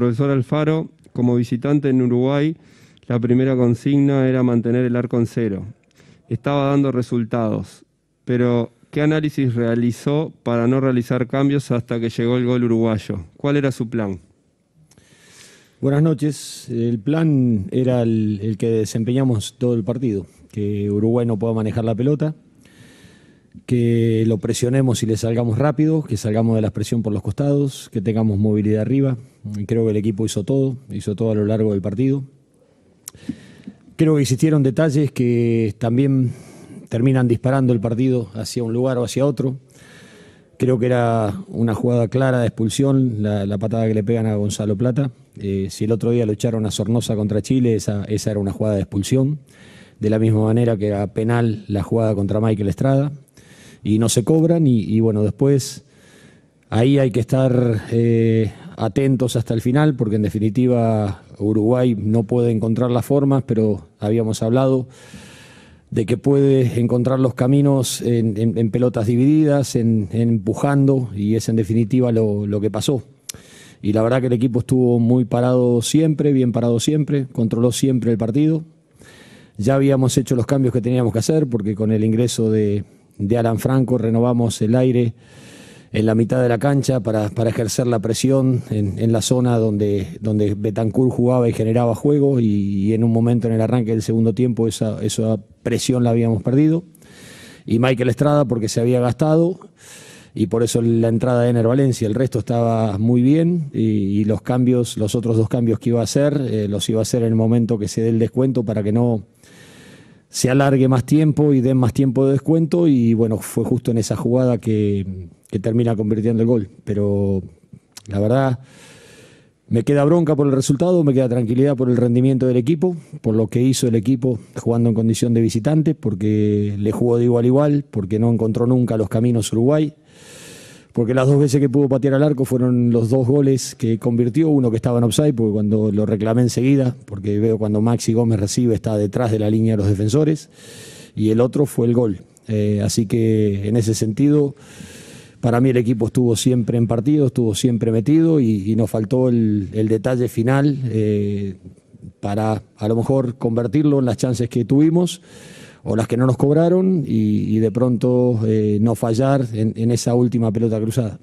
Profesor Alfaro, como visitante en Uruguay, la primera consigna era mantener el arco en cero. Estaba dando resultados, pero ¿qué análisis realizó para no realizar cambios hasta que llegó el gol uruguayo? ¿Cuál era su plan? Buenas noches. El plan era el, que desempeñamos todo el partido, que Uruguay no pueda manejar la pelota, que lo presionemos y le salgamos rápido, que salgamos de la presión por los costados, que tengamos movilidad arriba. Creo que el equipo hizo todo, hizo todo a lo largo del partido. Creo que existieron detalles que también terminan disparando el partido hacia un lugar o hacia otro. Creo que era una jugada clara de expulsión, la, patada que le pegan a Gonzalo Plata. Eh, si el otro día lo echaron a Sornosa contra Chile, esa, esa era una jugada de expulsión. De la misma manera que era penal la jugada contra Michael Estrada y no se cobran y, bueno, después ahí hay que estar eh, atentos hasta el final porque en definitiva Uruguay no puede encontrar las formas, pero habíamos hablado de que puede encontrar los caminos en, pelotas divididas, en, empujando, y es en definitiva lo, que pasó. Y la verdad que el equipo estuvo muy parado siempre, bien parado siempre, controló siempre el partido. Ya habíamos hecho los cambios que teníamos que hacer, porque con el ingreso de, de Alan Franco, renovamos el aire en la mitad de la cancha para, ejercer la presión en, la zona donde, donde Betancourt jugaba y generaba juego y, en un momento en el arranque del segundo tiempo esa, esa presión la habíamos perdido. Y Michael Estrada porque se había gastado y por eso la entrada de Ener Valencia. El resto estaba muy bien y, los cambios, los otros dos cambios que iba a hacer, eh, los iba a hacer en el momento que se dé el descuento para que no se alargue más tiempo y den más tiempo de descuento. Y bueno, fue justo en esa jugada que, que termina convirtiendo el gol. Pero la verdad, me queda bronca por el resultado, me queda tranquilidad por el rendimiento del equipo, por lo que hizo el equipo jugando en condición de visitante, porque le jugó de igual a igual, porque no encontró nunca los caminos Uruguay porque las dos veces que pudo patear al arco fueron los dos goles que convirtió, uno que estaba en offside, porque cuando lo reclamé enseguida, porque veo cuando Maxi Gómez recibe está detrás de la línea de los defensores, y el otro fue el gol. Eh, así que en ese sentido, para mí el equipo estuvo siempre en partido, estuvo siempre metido y, nos faltó el, detalle final eh, para a lo mejor convertirlo en las chances que tuvimos o las que no nos cobraron y, y de pronto eh, no fallar en, en esa última pelota cruzada.